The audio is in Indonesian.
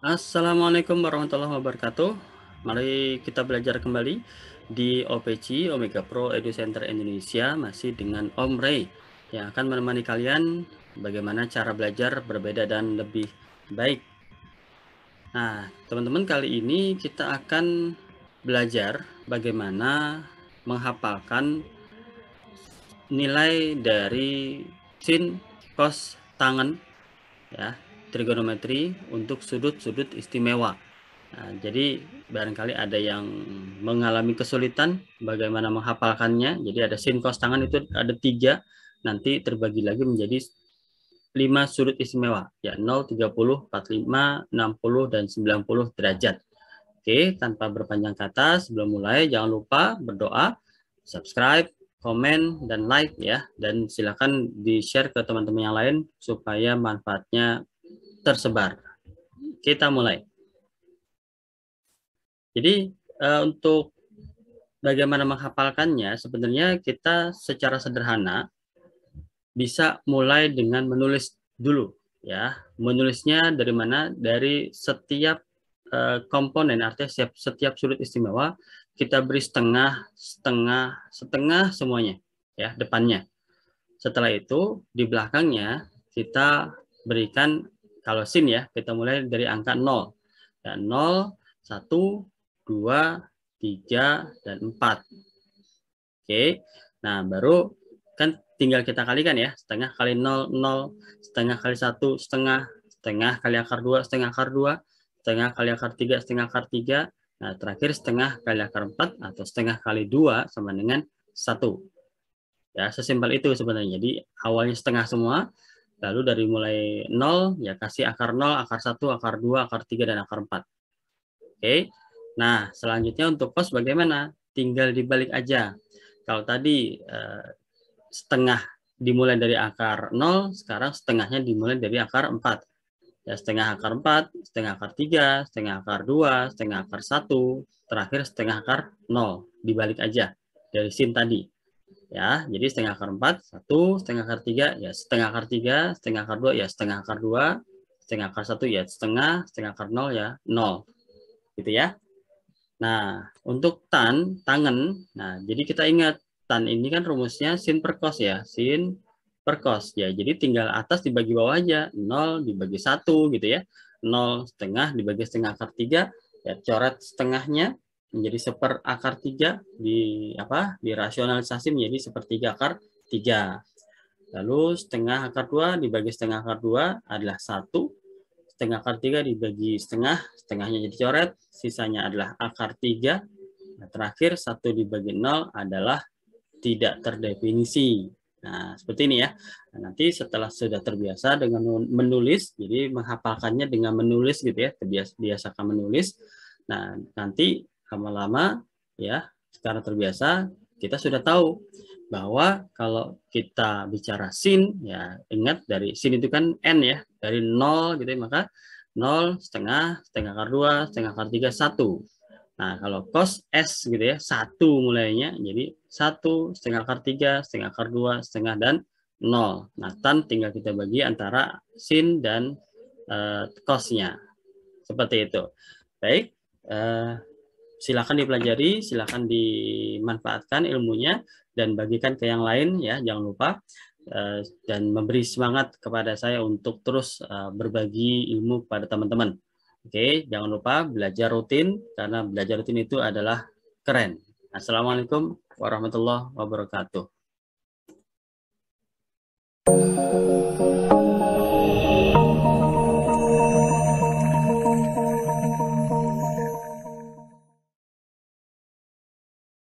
Assalamualaikum warahmatullahi wabarakatuh. Mari kita belajar kembali di OPC Omega Pro Edu Center Indonesia masih dengan Om Ray yang akan menemani kalian bagaimana cara belajar berbeda dan lebih baik. Nah, teman-teman kali ini kita akan belajar bagaimana menghafalkan nilai dari sin, cos, tangan ya, trigonometri untuk sudut-sudut istimewa. Nah, jadi barangkali ada yang mengalami kesulitan bagaimana menghafalkannya. Jadi ada sin, cos, tangan itu ada tiga, nanti terbagi lagi menjadi 5 sudut istimewa, ya 0, 30, 45, 60, dan 90 derajat. Oke, tanpa berpanjang kata, sebelum mulai jangan lupa berdoa, subscribe, komen, dan like ya. Dan silakan di-share ke teman-teman yang lain supaya manfaatnya tersebar. Kita mulai. Jadi uh, untuk bagaimana menghafalkannya, sebenarnya kita secara sederhana bisa mulai dengan menulis dulu ya. Menulisnya dari mana? Dari setiap uh, komponen artinya setiap, setiap sudut istimewa kita beri setengah, setengah, setengah semuanya ya depannya. Setelah itu di belakangnya kita berikan kalau sin ya kita mulai dari angka 0. Ya, 0, 1, 2, 3 dan 4. Oke. Nah, baru tinggal kita kalikan ya setengah kali 0 0 setengah kali satu setengah setengah kali akar dua setengah akar dua setengah kali akar tiga setengah akar tiga nah terakhir setengah kali akar empat atau setengah kali dua sama dengan satu ya sesimpel itu sebenarnya jadi awalnya setengah semua lalu dari mulai 0 ya kasih akar 0 akar satu akar dua akar tiga dan akar empat oke nah selanjutnya untuk pos bagaimana tinggal dibalik aja kalau tadi eh, setengah dimulai dari akar 0, sekarang setengahnya dimulai dari akar 4. Ya, setengah akar 4, setengah akar 3, setengah akar 2, setengah akar 1, terakhir setengah akar 0. Dibalik aja dari sin tadi. Ya, jadi setengah akar 4, 1, setengah akar 3, ya setengah akar 3, setengah akar 2, ya setengah akar 2, setengah akar 1, ya setengah, setengah akar 0, ya 0. Gitu ya. Nah, untuk tan, tangan, nah jadi kita ingat tan ini kan rumusnya sin per cos ya, sin per cos ya. Jadi tinggal atas dibagi bawah aja, 0 dibagi satu gitu ya. 0 setengah dibagi setengah akar tiga ya coret setengahnya menjadi seper akar tiga di apa? di rasionalisasi menjadi sepertiga akar tiga Lalu setengah akar dua dibagi setengah akar dua adalah satu setengah akar tiga dibagi setengah, setengahnya jadi coret, sisanya adalah akar tiga Nah, terakhir satu dibagi nol adalah tidak terdefinisi. Nah, seperti ini ya. Nah, nanti setelah sudah terbiasa dengan menulis, jadi menghafalkannya dengan menulis gitu ya, terbiasa biasakan menulis. Nah, nanti lama-lama ya, secara terbiasa kita sudah tahu bahwa kalau kita bicara sin ya ingat dari sin itu kan n ya, dari nol gitu ya, maka nol setengah, setengah kar dua setengah kar tiga satu Nah, kalau cos S gitu ya, satu mulainya, jadi satu setengah akar tiga setengah akar dua setengah dan nol. Nah, tan tinggal kita bagi antara sin dan uh, cosnya. Seperti itu. Baik, uh, silakan dipelajari, silakan dimanfaatkan ilmunya dan bagikan ke yang lain ya, jangan lupa. Uh, dan memberi semangat kepada saya untuk terus uh, berbagi ilmu kepada teman-teman. Oke, jangan lupa belajar rutin karena belajar rutin itu adalah keren. Assalamualaikum warahmatullahi wabarakatuh.